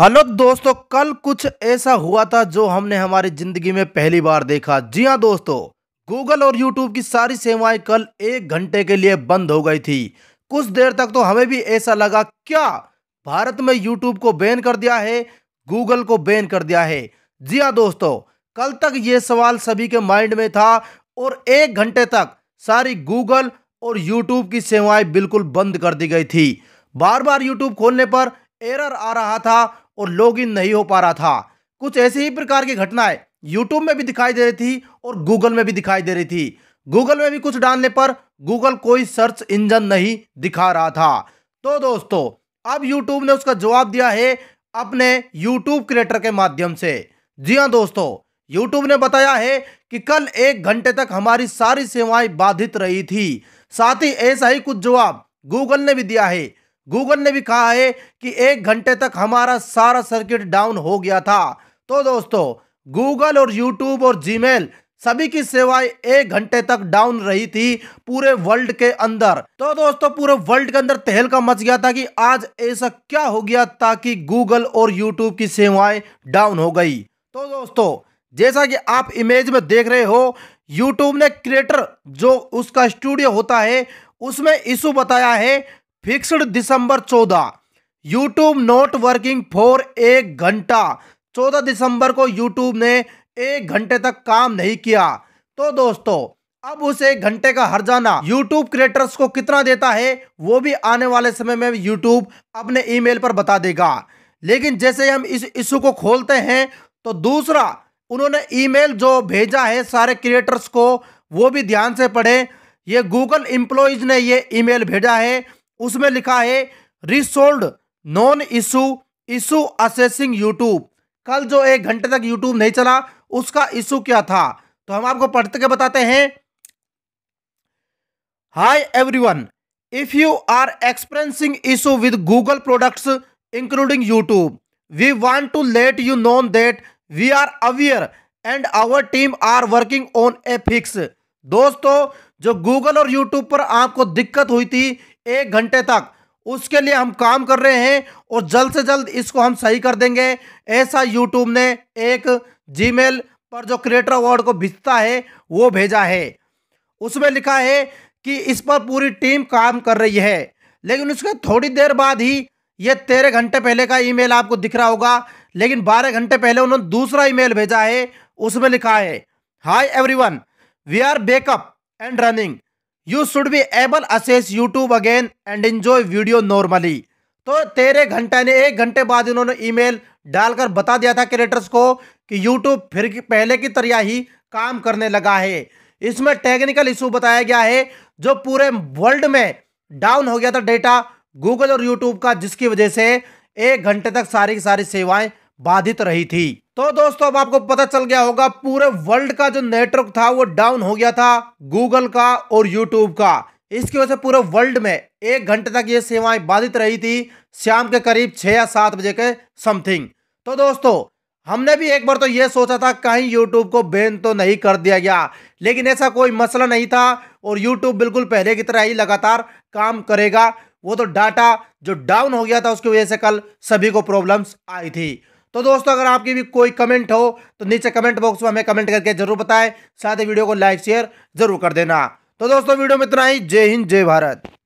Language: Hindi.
हेलो दोस्तों कल कुछ ऐसा हुआ था जो हमने हमारी जिंदगी में पहली बार देखा जी हाँ दोस्तों गूगल और यूट्यूब की सारी सेवाएं कल एक घंटे के लिए बंद हो गई थी कुछ देर तक तो हमें भी ऐसा लगा क्या भारत में यूट्यूब को बैन कर दिया है गूगल को बैन कर दिया है जी हाँ दोस्तों कल तक ये सवाल सभी के माइंड में था और एक घंटे तक सारी गूगल और यूट्यूब की सेवाएं बिल्कुल बंद कर दी गई थी बार बार यूट्यूब खोलने पर एरर आ रहा था और लॉग इन नहीं हो पा रहा था कुछ ऐसे ही प्रकार की घटनाएं यूट्यूब में भी दिखाई दे रही थी और गूगल में भी दिखाई दे रही थी गूगल में भी कुछ डालने पर गूगल कोई सर्च इंजन नहीं दिखा रहा था तो दोस्तों अब यूट्यूब ने उसका जवाब दिया है अपने यूट्यूब क्रिएटर के माध्यम से जी हाँ दोस्तों यूट्यूब ने बताया है कि कल एक घंटे तक हमारी सारी सेवाएं बाधित रही थी साथ ही ऐसा ही कुछ जवाब गूगल ने भी दिया है गूगल ने भी कहा है कि एक घंटे तक हमारा सारा सर्किट डाउन हो गया था तो दोस्तों गूगल और यूट्यूब और जीमेल सभी की सेवाएं एक घंटे तक डाउन रही थी पूरे वर्ल्ड के अंदर तो दोस्तों पूरे वर्ल्ड के अंदर तहलका मच गया था कि आज ऐसा क्या हो गया ताकि गूगल और यूट्यूब की सेवाएं डाउन हो गई तो दोस्तों जैसा कि आप इमेज में देख रहे हो यूट्यूब ने क्रिएटर जो उसका स्टूडियो होता है उसमें इशू बताया है फिक्स्ड दिसंबर चौदह यूट्यूब नॉट वर्किंग फॉर एक घंटा चौदह दिसंबर को यूट्यूब ने एक घंटे तक काम नहीं किया तो दोस्तों अब उस एक घंटे का हर जाना यूट्यूब क्रिएटर्स को कितना देता है वो भी आने वाले समय में यूट्यूब अपने ईमेल पर बता देगा लेकिन जैसे हम इस इशू को खोलते हैं तो दूसरा उन्होंने ईमेल जो भेजा है सारे क्रिएटर्स को वो भी ध्यान से पढ़े ये गूगल एम्प्लॉयज ने ये ईमेल भेजा है उसमें लिखा है resolved non issue issue accessing YouTube कल जो एक घंटे तक यूट्यूब नहीं चला उसका इशू क्या था तो हम आपको पढ़ते के बताते हैं hi everyone if you are experiencing issue with Google products including YouTube we want to let you know that we are aware and our team are working on a fix दोस्तों जो गूगल और यूट्यूब पर आपको दिक्कत हुई थी एक घंटे तक उसके लिए हम काम कर रहे हैं और जल्द से जल्द इसको हम सही कर देंगे ऐसा यूट्यूब ने एक जीमेल पर जो क्रिएटर अवार्ड को भेजता है वो भेजा है उसमें लिखा है कि इस पर पूरी टीम काम कर रही है लेकिन उसके थोड़ी देर बाद ही ये तेरह घंटे पहले का ईमेल आपको दिख रहा होगा लेकिन बारह घंटे पहले उन्होंने दूसरा ईमेल भेजा है उसमें लिखा है hi everyone we are back up and running you should be able access YouTube again and enjoy video normally तो तेरह घंटे ने एक घंटे बाद इन्होंने ईमेल डालकर बता दिया था क्रिएटर्स को कि यूट्यूब फिर पहले की तरह ही काम करने लगा है इसमें टेक्निकल इशू बताया गया है जो पूरे वर्ल्ड में डाउन हो गया था डेटा गूगल और यूट्यूब का जिसकी वजह से एक घंटे तक सारी की सारी सेवाएं बाधित रही थी तो दोस्तों अब आपको पता चल गया होगा पूरे वर्ल्ड का जो नेटवर्क था वो डाउन हो गया था गूगल का और यूट्यूब का इसकी वजह से पूरे वर्ल्ड में एक घंटे तक ये सेवाएं बाधित रही थी शाम के करीब छह या सात बजे के समथिंग तो दोस्तों हमने भी एक बार तो ये सोचा था कहीं YouTube को बैन तो नहीं कर दिया गया लेकिन ऐसा कोई मसला नहीं था और YouTube बिल्कुल पहले की तरह ही लगातार काम करेगा वो तो डाटा जो डाउन हो गया था उसकी वजह से कल सभी को प्रॉब्लम्स आई थी तो दोस्तों अगर आपकी भी कोई कमेंट हो तो नीचे कमेंट बॉक्स में हमें कमेंट करके जरूर बताएं साथ ही वीडियो को लाइक शेयर जरूर कर देना तो दोस्तों वीडियो में इतना ही जय हिंद जय भारत